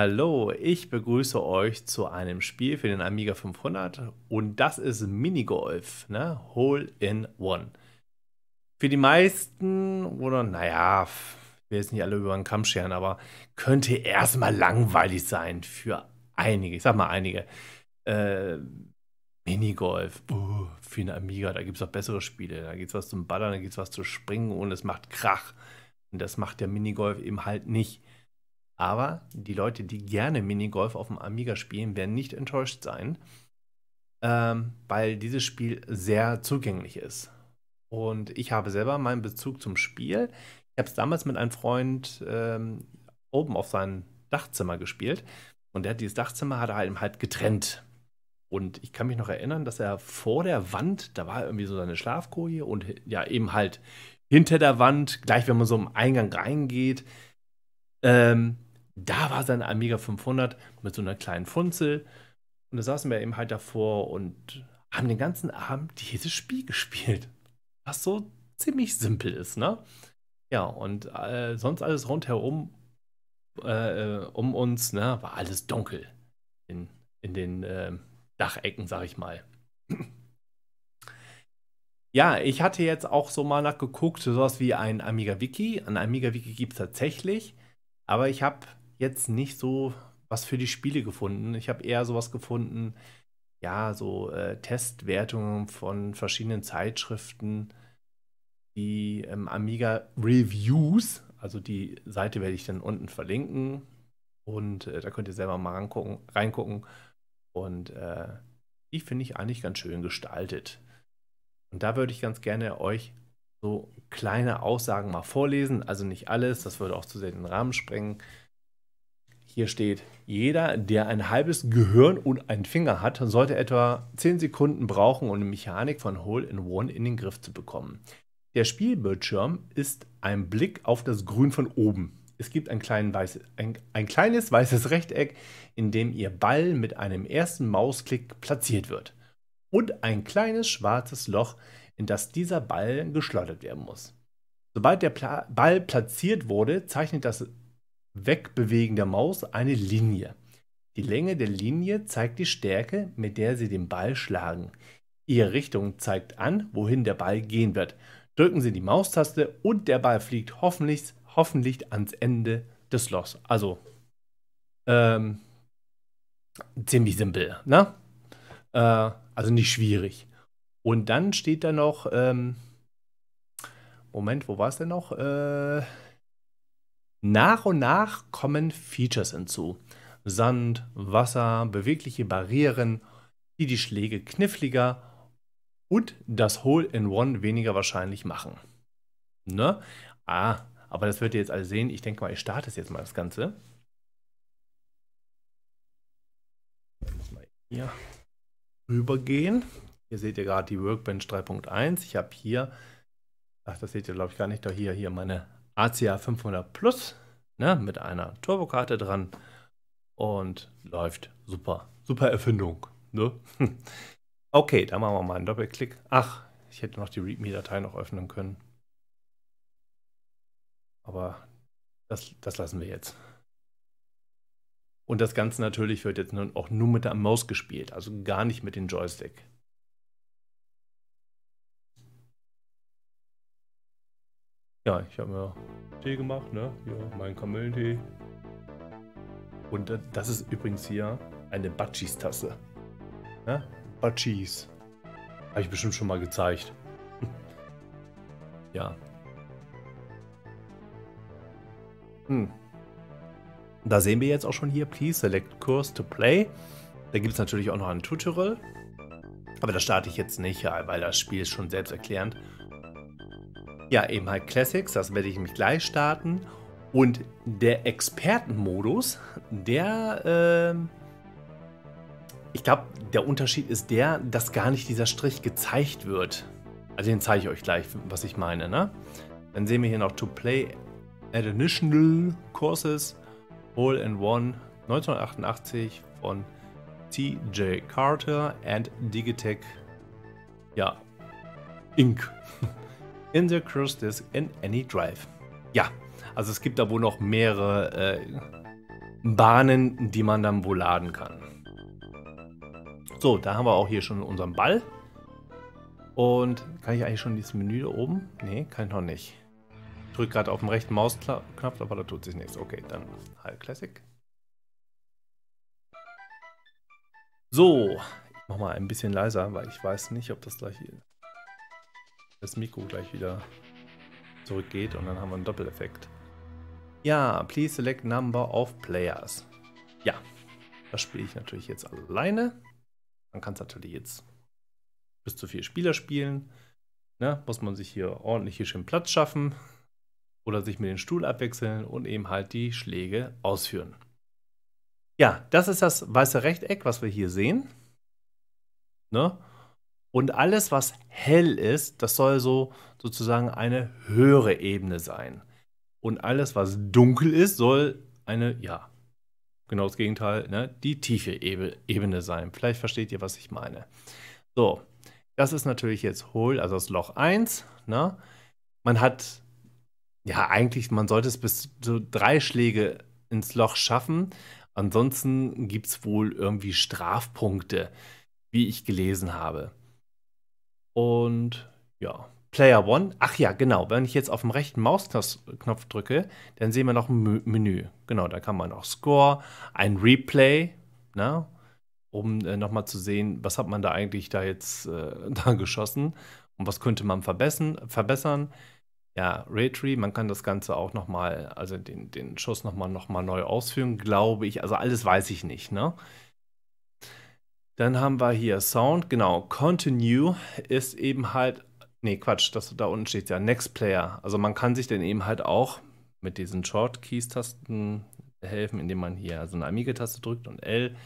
Hallo, ich begrüße euch zu einem Spiel für den Amiga 500 und das ist Minigolf, ne? Hole in One. Für die meisten, oder naja, ich will jetzt nicht alle über den Kamm scheren, aber könnte erstmal langweilig sein für einige, ich sag mal einige. Äh, Minigolf, uh, für den Amiga, da gibt es doch bessere Spiele. Da gibt es was zum Ballern, da gibt es was zu springen und es macht Krach. Und das macht der Minigolf eben halt nicht. Aber die Leute, die gerne Minigolf auf dem Amiga spielen, werden nicht enttäuscht sein, ähm, weil dieses Spiel sehr zugänglich ist. Und ich habe selber meinen Bezug zum Spiel. Ich habe es damals mit einem Freund ähm, oben auf seinem Dachzimmer gespielt. Und der hat dieses Dachzimmer hat er halt, halt getrennt. Und ich kann mich noch erinnern, dass er vor der Wand, da war irgendwie so seine Schlafkohle und ja, eben halt hinter der Wand, gleich wenn man so im Eingang reingeht, ähm, da war sein Amiga 500 mit so einer kleinen Funzel. Und da saßen wir eben halt davor und haben den ganzen Abend dieses Spiel gespielt. Was so ziemlich simpel ist, ne? Ja, und äh, sonst alles rundherum äh, um uns, ne, war alles dunkel. In, in den äh, Dachecken, sag ich mal. ja, ich hatte jetzt auch so mal nachgeguckt, sowas wie ein Amiga Wiki. Ein Amiga Wiki gibt es tatsächlich, aber ich habe jetzt nicht so was für die Spiele gefunden. Ich habe eher sowas gefunden, ja, so äh, Testwertungen von verschiedenen Zeitschriften, die ähm, Amiga Reviews, also die Seite werde ich dann unten verlinken und äh, da könnt ihr selber mal rangucken, reingucken und äh, die finde ich eigentlich ganz schön gestaltet. Und da würde ich ganz gerne euch so kleine Aussagen mal vorlesen, also nicht alles, das würde auch zu sehr den Rahmen sprengen. Hier steht, jeder, der ein halbes Gehirn und einen Finger hat, sollte etwa 10 Sekunden brauchen, um die Mechanik von Hole-in-One in den Griff zu bekommen. Der Spielbildschirm ist ein Blick auf das Grün von oben. Es gibt ein, weiße, ein, ein kleines weißes Rechteck, in dem Ihr Ball mit einem ersten Mausklick platziert wird. Und ein kleines schwarzes Loch, in das dieser Ball geschleudert werden muss. Sobald der Pla Ball platziert wurde, zeichnet das Wegbewegen der Maus eine Linie. Die Länge der Linie zeigt die Stärke, mit der Sie den Ball schlagen. Ihre Richtung zeigt an, wohin der Ball gehen wird. Drücken Sie die Maustaste und der Ball fliegt hoffentlich, hoffentlich ans Ende des Lochs. Also, ähm, ziemlich simpel, ne? Äh, also nicht schwierig. Und dann steht da noch, ähm, Moment, wo war es denn noch? Äh, nach und nach kommen Features hinzu. Sand, Wasser, bewegliche Barrieren, die die Schläge kniffliger und das Hole-in-One weniger wahrscheinlich machen. Ne? Ah, aber das wird ihr jetzt alle sehen. Ich denke mal, ich starte jetzt mal das Ganze. hier rübergehen. Hier seht ihr gerade die Workbench 3.1. Ich habe hier, ach, das seht ihr glaube ich gar nicht, doch hier, hier meine ACA 500 Plus ne, mit einer Turbokarte dran und läuft super. Super Erfindung. Ne? Okay, da machen wir mal einen Doppelklick. Ach, ich hätte noch die README-Datei noch öffnen können. Aber das, das lassen wir jetzt. Und das Ganze natürlich wird jetzt nun auch nur mit der Maus gespielt, also gar nicht mit dem Joystick. Ja, ich habe mir Tee gemacht, ne? Hier, meinen Kamillentee. Und äh, das ist übrigens hier eine Batschis-Tasse. Ne? Batschis. Habe ich bestimmt schon mal gezeigt. ja. Hm. Da sehen wir jetzt auch schon hier, please select course to play. Da gibt es natürlich auch noch ein Tutorial. Aber das starte ich jetzt nicht, weil das Spiel ist schon selbsterklärend ja eben halt Classics, das werde ich mich gleich starten. Und der Expertenmodus, der, äh, ich glaube, der Unterschied ist der, dass gar nicht dieser Strich gezeigt wird. Also den zeige ich euch gleich, was ich meine. Ne? Dann sehen wir hier noch To Play Additional Courses All in One 1988 von TJ Carter and Digitech ja, Inc. in the Crush Disk in any drive. Ja, also es gibt da wohl noch mehrere äh, Bahnen, die man dann wohl laden kann. So, da haben wir auch hier schon unseren Ball. Und kann ich eigentlich schon dieses Menü da oben? Ne, kann ich noch nicht. Ich drücke gerade auf den rechten Mausknopf, aber da tut sich nichts. Okay, dann halt Classic. So, ich mache mal ein bisschen leiser, weil ich weiß nicht, ob das gleich hier das Mikro gleich wieder zurückgeht und dann haben wir einen Doppeleffekt. Ja, please select number of players. Ja, das spiele ich natürlich jetzt alleine. Man kann es natürlich jetzt bis zu vier Spieler spielen. Ne, muss man sich hier ordentlich hier schön Platz schaffen oder sich mit dem Stuhl abwechseln und eben halt die Schläge ausführen. Ja, das ist das weiße Rechteck, was wir hier sehen. Ne? Und alles, was hell ist, das soll so sozusagen eine höhere Ebene sein. Und alles, was dunkel ist, soll eine, ja, genau das Gegenteil, ne, die tiefe Ebene sein. Vielleicht versteht ihr, was ich meine. So, das ist natürlich jetzt hohl, also das Loch 1. Ne? Man hat, ja, eigentlich, man sollte es bis zu drei Schläge ins Loch schaffen. Ansonsten gibt es wohl irgendwie Strafpunkte, wie ich gelesen habe. Und ja, Player One. Ach ja, genau. Wenn ich jetzt auf dem rechten Mausknopf drücke, dann sehen wir noch ein Menü. Genau, da kann man auch Score, ein Replay, ne? um äh, nochmal zu sehen, was hat man da eigentlich da jetzt äh, da geschossen und was könnte man verbessern. verbessern. Ja, Raytree, man kann das Ganze auch nochmal, also den, den Schuss nochmal noch mal neu ausführen, glaube ich. Also alles weiß ich nicht, ne? Dann haben wir hier Sound, genau. Continue ist eben halt, nee, Quatsch, das, da unten steht ja Next Player. Also man kann sich dann eben halt auch mit diesen Short Keys Tasten helfen, indem man hier so eine Amiga-Taste drückt und L.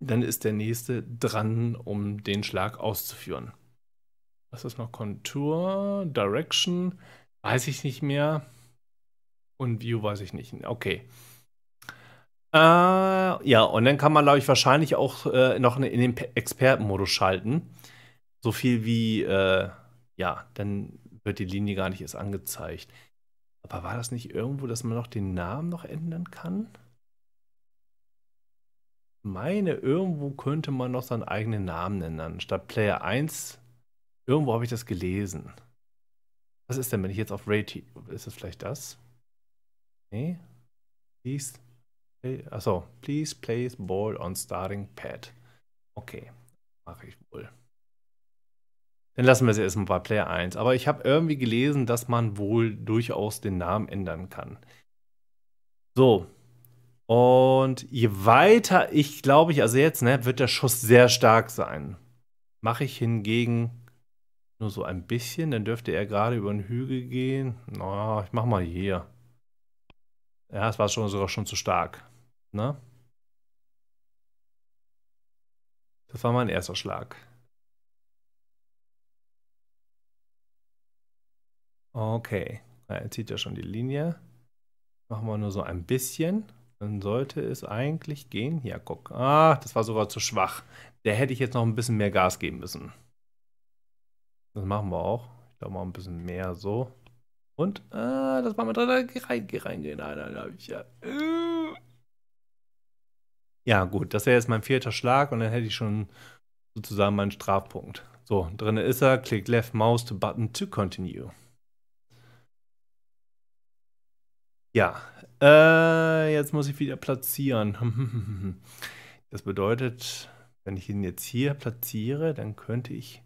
Dann ist der nächste dran, um den Schlag auszuführen. Was ist noch Contour, Direction, weiß ich nicht mehr. Und View weiß ich nicht. Okay. Äh, ja, und dann kann man, glaube ich, wahrscheinlich auch äh, noch in den Expertenmodus schalten. So viel wie, äh, ja, dann wird die Linie gar nicht erst angezeigt. Aber war das nicht irgendwo, dass man noch den Namen noch ändern kann? meine, irgendwo könnte man noch seinen eigenen Namen ändern. Statt Player 1, irgendwo habe ich das gelesen. Was ist denn, wenn ich jetzt auf Rate, ist das vielleicht das? Nee? Siehst? Hey, achso, please place ball on starting pad. Okay, mache ich wohl. Dann lassen wir es erstmal bei Player 1. Aber ich habe irgendwie gelesen, dass man wohl durchaus den Namen ändern kann. So. Und je weiter ich glaube ich, also jetzt ne, wird der Schuss sehr stark sein. Mache ich hingegen nur so ein bisschen, dann dürfte er gerade über den Hügel gehen. Na, no, ich mach mal hier. Ja, es war schon sogar schon zu stark. Na? Das war mein erster Schlag. Okay. Er zieht ja schon die Linie. Machen wir nur so ein bisschen. Dann sollte es eigentlich gehen. Ja, guck. Ah, das war sogar zu schwach. Der hätte ich jetzt noch ein bisschen mehr Gas geben müssen. Das machen wir auch. Ich glaube mal ein bisschen mehr so. Und, ah, das machen wir dritter. Geh rein, geh rein, geh rein. Nein, nein, hab ich ja. Äh. Ja, gut, das wäre jetzt mein vierter Schlag und dann hätte ich schon sozusagen meinen Strafpunkt. So, drin ist er. Klick Left Mouse to Button to Continue. Ja, äh, jetzt muss ich wieder platzieren. Das bedeutet, wenn ich ihn jetzt hier platziere, dann könnte ich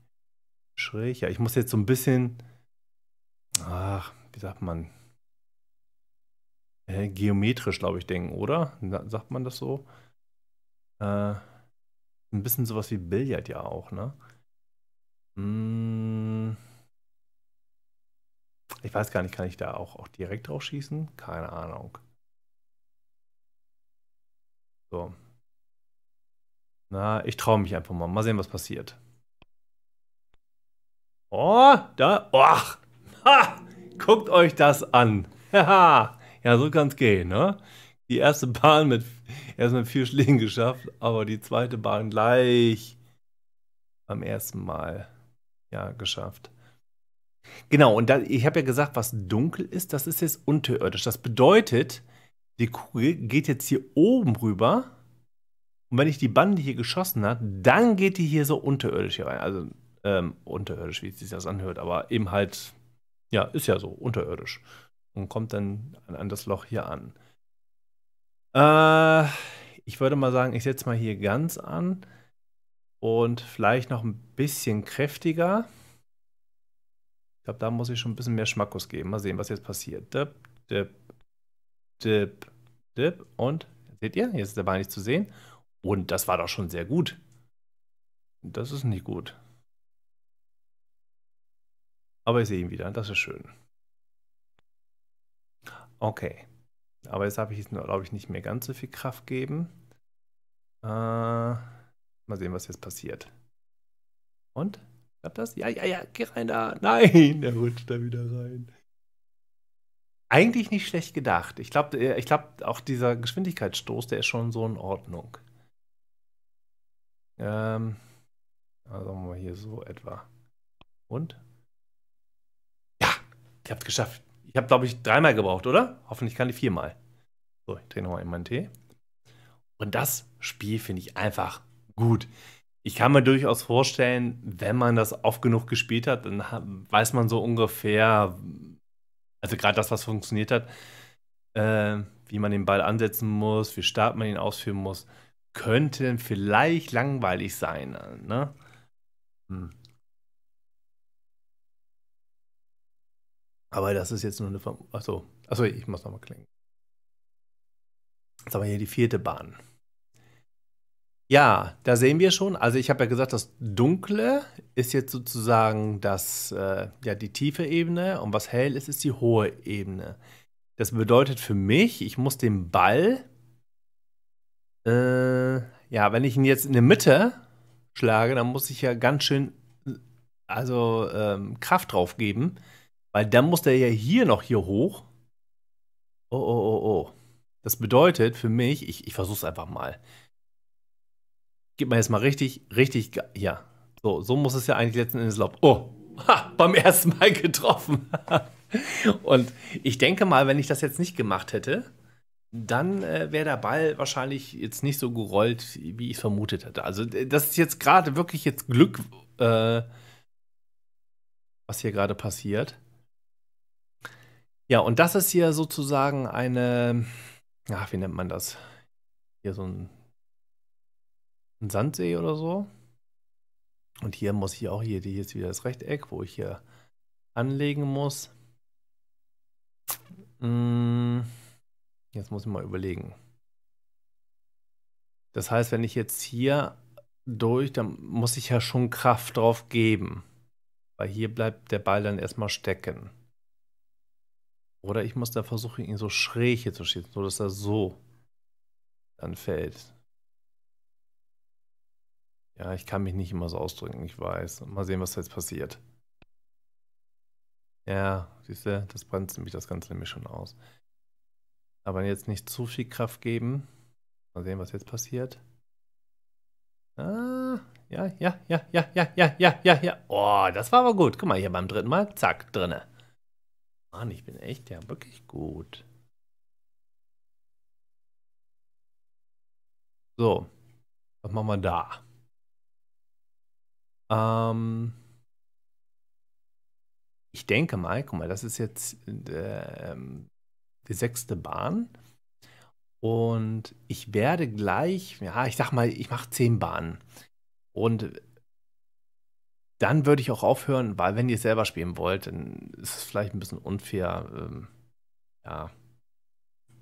schräg. Ja, ich muss jetzt so ein bisschen, ach, wie sagt man, äh, geometrisch, glaube ich, denken, oder? Sagt man das so? Äh, ein bisschen sowas wie Billard ja auch, ne? Hm. Ich weiß gar nicht, kann ich da auch, auch direkt drauf schießen? Keine Ahnung. So. Na, ich traue mich einfach mal. Mal sehen, was passiert. Oh, da. Och. Ha! Guckt euch das an. Haha. ja, so kann es gehen, ne? die erste Bahn mit erst mit vier Schlägen geschafft, aber die zweite Bahn gleich beim ersten Mal ja geschafft. Genau, und da, ich habe ja gesagt, was dunkel ist, das ist jetzt unterirdisch. Das bedeutet, die Kugel geht jetzt hier oben rüber. Und wenn ich die Bande hier geschossen habe, dann geht die hier so unterirdisch hier rein. Also ähm, unterirdisch, wie sich das anhört, aber eben halt, ja, ist ja so, unterirdisch. Und kommt dann an das Loch hier an. Äh, ich würde mal sagen, ich setze mal hier ganz an und vielleicht noch ein bisschen kräftiger. Ich glaube, da muss ich schon ein bisschen mehr Schmackos geben. Mal sehen, was jetzt passiert. Dip, dip, dip, dip. Und seht ihr, jetzt ist der Ball nicht zu sehen. Und das war doch schon sehr gut. Das ist nicht gut. Aber ich sehe ihn wieder. Das ist schön. Okay. Aber jetzt habe ich, glaube ich, nicht mehr ganz so viel Kraft geben. Äh, mal sehen, was jetzt passiert. Und? Klappt das? Ja, ja, ja, geh rein da. Nein, der rutscht da wieder rein. Eigentlich nicht schlecht gedacht. Ich glaube, äh, ich glaub, auch dieser Geschwindigkeitsstoß, der ist schon so in Ordnung. Ähm, also mal hier so etwa. Und? Ja, ich habe es geschafft. Ich habe, glaube ich, dreimal gebraucht, oder? Hoffentlich kann ich viermal. So, ich drehe nochmal in meinen Tee. Und das Spiel finde ich einfach gut. Ich kann mir durchaus vorstellen, wenn man das oft genug gespielt hat, dann weiß man so ungefähr, also gerade das, was funktioniert hat, äh, wie man den Ball ansetzen muss, wie stark man ihn ausführen muss, könnte vielleicht langweilig sein. Ne? Hm. Aber das ist jetzt nur eine Vermutung. Achso, achso, ich muss nochmal klingen. Jetzt haben wir hier die vierte Bahn. Ja, da sehen wir schon. Also ich habe ja gesagt, das Dunkle ist jetzt sozusagen das, äh, ja, die tiefe Ebene und was hell ist, ist die hohe Ebene. Das bedeutet für mich, ich muss den Ball, äh, ja, wenn ich ihn jetzt in der Mitte schlage, dann muss ich ja ganz schön, also ähm, Kraft drauf geben, weil dann muss der ja hier noch hier hoch. Oh, oh, oh, oh. Das bedeutet für mich, ich, ich versuch's einfach mal. Gib mal jetzt mal richtig, richtig, ja. So, so muss es ja eigentlich letzten Endes laufen. Oh, ha, beim ersten Mal getroffen. Und ich denke mal, wenn ich das jetzt nicht gemacht hätte, dann äh, wäre der Ball wahrscheinlich jetzt nicht so gerollt, wie ich vermutet hätte. Also äh, das ist jetzt gerade wirklich jetzt Glück, äh, was hier gerade passiert. Ja, und das ist hier sozusagen eine, ach, wie nennt man das? Hier so ein, ein Sandsee oder so. Und hier muss ich auch hier, hier ist wieder das Rechteck, wo ich hier anlegen muss. Mm, jetzt muss ich mal überlegen. Das heißt, wenn ich jetzt hier durch, dann muss ich ja schon Kraft drauf geben. Weil hier bleibt der Ball dann erstmal stecken. Oder ich muss da versuchen, ihn so schräg hier zu schießen, sodass er so dann fällt. Ja, ich kann mich nicht immer so ausdrücken, ich weiß. Mal sehen, was jetzt passiert. Ja, siehst du, das brennt nämlich das Ganze nämlich schon aus. Aber jetzt nicht zu viel Kraft geben. Mal sehen, was jetzt passiert. Ah, ja, ja, ja, ja, ja, ja, ja, ja, ja. Oh, das war aber gut. Guck mal, hier beim dritten Mal, zack, drinne. Mann, ich bin echt ja wirklich gut. So, was machen wir da? Ähm, ich denke mal, guck mal, das ist jetzt äh, die sechste Bahn. Und ich werde gleich, ja, ich sag mal, ich mache zehn Bahnen. Und dann würde ich auch aufhören, weil wenn ihr es selber spielen wollt, dann ist es vielleicht ein bisschen unfair, ähm, ja,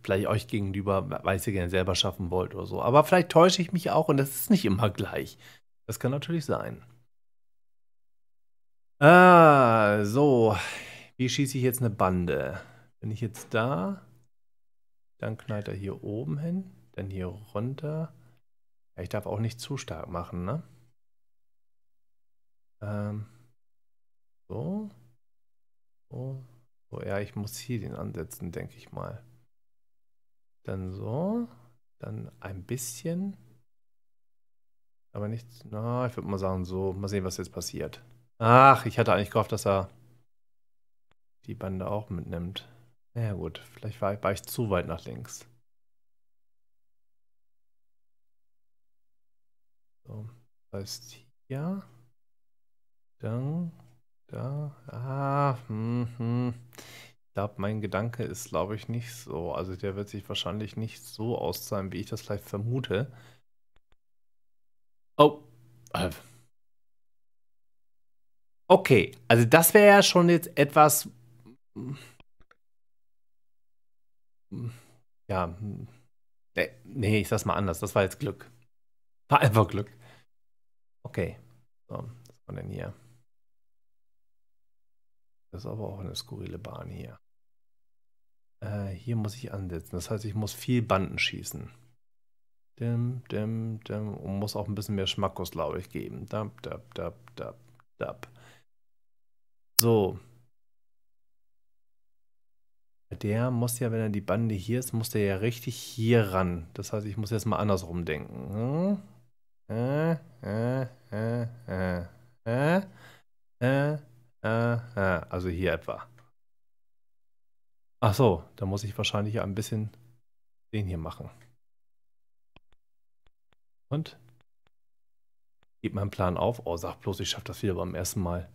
vielleicht euch gegenüber, weil ihr gerne selber schaffen wollt oder so. Aber vielleicht täusche ich mich auch und das ist nicht immer gleich. Das kann natürlich sein. Ah, so. Wie schieße ich jetzt eine Bande? Bin ich jetzt da? Dann knallt er hier oben hin, dann hier runter. Ja, ich darf auch nicht zu stark machen, ne? Ähm, so. So. So, oh ja, ich muss hier den ansetzen, denke ich mal. Dann so. Dann ein bisschen. Aber nicht. Na, ich würde mal sagen, so. Mal sehen, was jetzt passiert. Ach, ich hatte eigentlich gehofft, dass er die Bande auch mitnimmt. Na ja, gut, vielleicht war ich, war ich zu weit nach links. So, das heißt hier. Da, da, ah, hm, hm. Ich glaube, mein Gedanke ist, glaube ich, nicht so. Also der wird sich wahrscheinlich nicht so auszahlen, wie ich das vielleicht vermute. Oh. Äh. Okay, also das wäre ja schon jetzt etwas... Ja. Nee, ich sag's mal anders. Das war jetzt Glück. War einfach Glück. Okay. So, was war denn hier? Das ist aber auch eine skurrile Bahn hier. Äh, hier muss ich ansetzen. Das heißt, ich muss viel Banden schießen. Dim, dim, dim. Und muss auch ein bisschen mehr Schmackos, glaube ich, geben. Dab, dab, dab, dab, dab. So. Der muss ja, wenn er die Bande hier ist, muss der ja richtig hier ran. Das heißt, ich muss jetzt mal andersrum denken. Hm? Äh, äh, äh, äh, äh, äh. Aha, äh, also hier etwa. Ach so, da muss ich wahrscheinlich ein bisschen den hier machen. Und? Gib meinen Plan auf. Oh, sag bloß, ich schaff das wieder beim ersten Mal.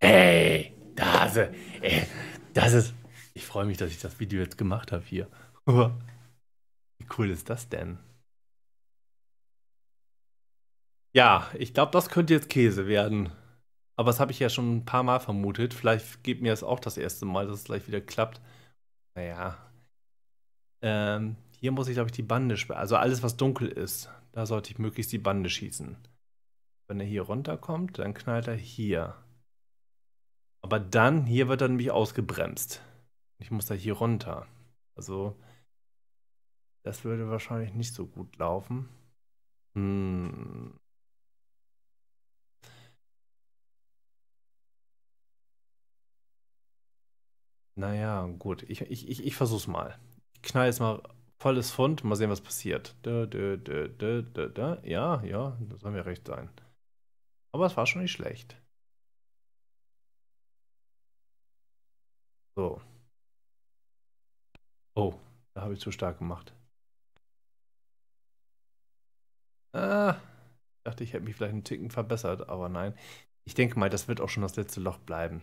Hey, das, ey, äh, das ist... Ich freue mich, dass ich das Video jetzt gemacht habe hier. Wie cool ist das denn? Ja, ich glaube, das könnte jetzt Käse werden. Aber das habe ich ja schon ein paar Mal vermutet. Vielleicht geht mir das auch das erste Mal, dass es gleich wieder klappt. Naja. Ähm, hier muss ich, glaube ich, die Bande sperren. Also alles, was dunkel ist, da sollte ich möglichst die Bande schießen. Wenn er hier runterkommt, dann knallt er hier. Aber dann, hier wird er nämlich ausgebremst. Ich muss da hier runter. Also, das würde wahrscheinlich nicht so gut laufen. Hm. Naja, gut. Ich, ich, ich, ich versuch's mal. Ich knall jetzt mal volles Fund, mal sehen, was passiert. Da, da, da, ja, ja, da soll mir recht sein. Aber es war schon nicht schlecht. So. Oh, da habe ich zu stark gemacht. Ah, dachte, ich hätte mich vielleicht einen Ticken verbessert, aber nein. Ich denke mal, das wird auch schon das letzte Loch bleiben.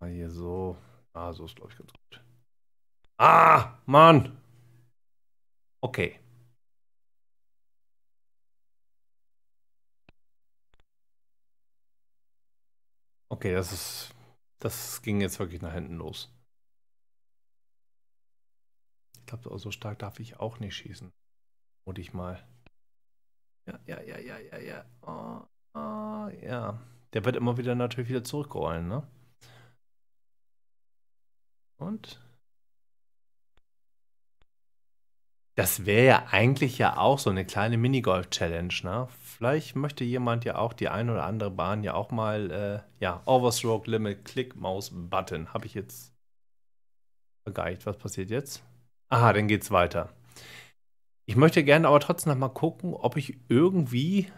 Mal ah, hier so. Ah, so ist, glaube ich, ganz gut. Ah, Mann! Okay. Okay, das ist. Das ging jetzt wirklich nach hinten los. Ich glaube, so stark darf ich auch nicht schießen. Wurde ich mal. Ja, ja, ja, ja, ja, ja. Oh, oh, ja. Der wird immer wieder natürlich wieder zurückrollen, ne? Und? Das wäre ja eigentlich ja auch so eine kleine Minigolf-Challenge, ne? Vielleicht möchte jemand ja auch die ein oder andere Bahn ja auch mal, äh, ja, Overstroke Limit, Click, Maus, Button. Habe ich jetzt vergeigt. Was passiert jetzt? Aha, dann geht's weiter. Ich möchte gerne aber trotzdem noch mal gucken, ob ich irgendwie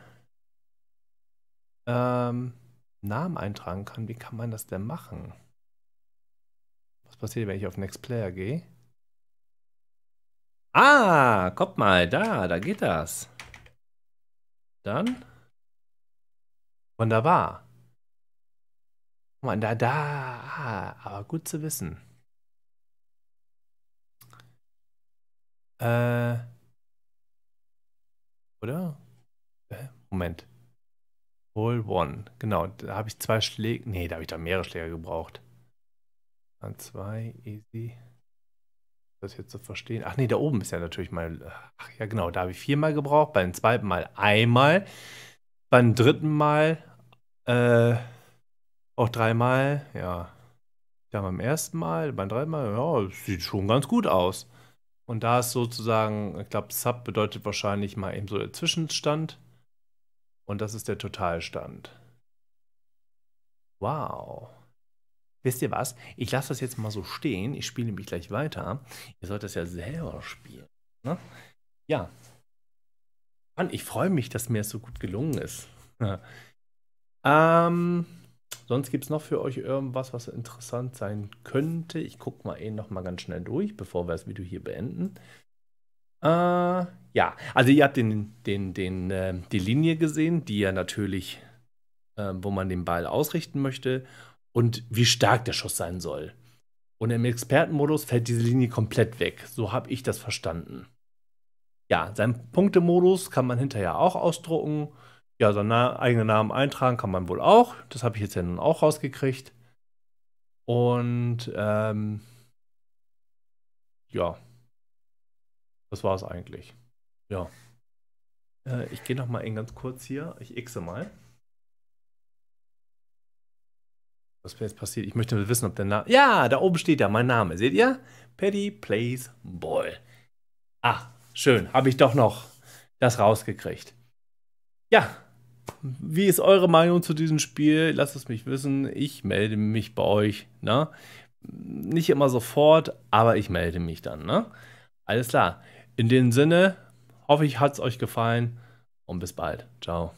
ähm, Namen eintragen kann. Wie kann man das denn machen? Was passiert, wenn ich auf Next Player gehe? Ah, kommt mal, da, da geht das. Dann. Wunderbar. Guck mal, da, da. Ah, aber gut zu wissen. Äh. Oder? Äh, Moment. Hole one. Genau, da habe ich zwei Schläge. Nee, da habe ich da mehrere Schläge gebraucht. An 2, easy. Das jetzt zu verstehen. Ach nee, da oben ist ja natürlich mal. Ach ja, genau, da habe ich viermal gebraucht, beim zweiten Mal einmal, beim dritten Mal äh, auch dreimal, ja. Ja, beim ersten Mal, beim dritten Mal, ja, sieht schon ganz gut aus. Und da ist sozusagen, ich glaube, Sub bedeutet wahrscheinlich mal eben so der Zwischenstand. Und das ist der Totalstand. Wow wisst ihr was? Ich lasse das jetzt mal so stehen. Ich spiele nämlich gleich weiter. Ihr sollt das ja selber spielen. Ne? Ja. Mann, ich freue mich, dass mir es das so gut gelungen ist. ähm, sonst gibt es noch für euch irgendwas, was interessant sein könnte. Ich gucke mal eben eh noch mal ganz schnell durch, bevor wir das Video hier beenden. Äh, ja, also ihr habt den, den, den, äh, die Linie gesehen, die ja natürlich, äh, wo man den Ball ausrichten möchte und wie stark der Schuss sein soll. Und im Expertenmodus fällt diese Linie komplett weg. So habe ich das verstanden. Ja, seinen Punktemodus kann man hinterher auch ausdrucken. Ja, seinen Na eigenen Namen eintragen kann man wohl auch. Das habe ich jetzt ja nun auch rausgekriegt. Und ähm, ja, das war es eigentlich. Ja. Äh, ich gehe nochmal mal in ganz kurz hier. Ich xe mal. Was jetzt passiert? Ich möchte wissen, ob der Name. Ja, da oben steht ja mein Name. Seht ihr? Paddy plays Ball. Ah, schön. Habe ich doch noch das rausgekriegt. Ja, wie ist eure Meinung zu diesem Spiel? Lasst es mich wissen. Ich melde mich bei euch. Ne? Nicht immer sofort, aber ich melde mich dann. Ne? Alles klar. In dem Sinne, hoffe ich, hat es euch gefallen und bis bald. Ciao.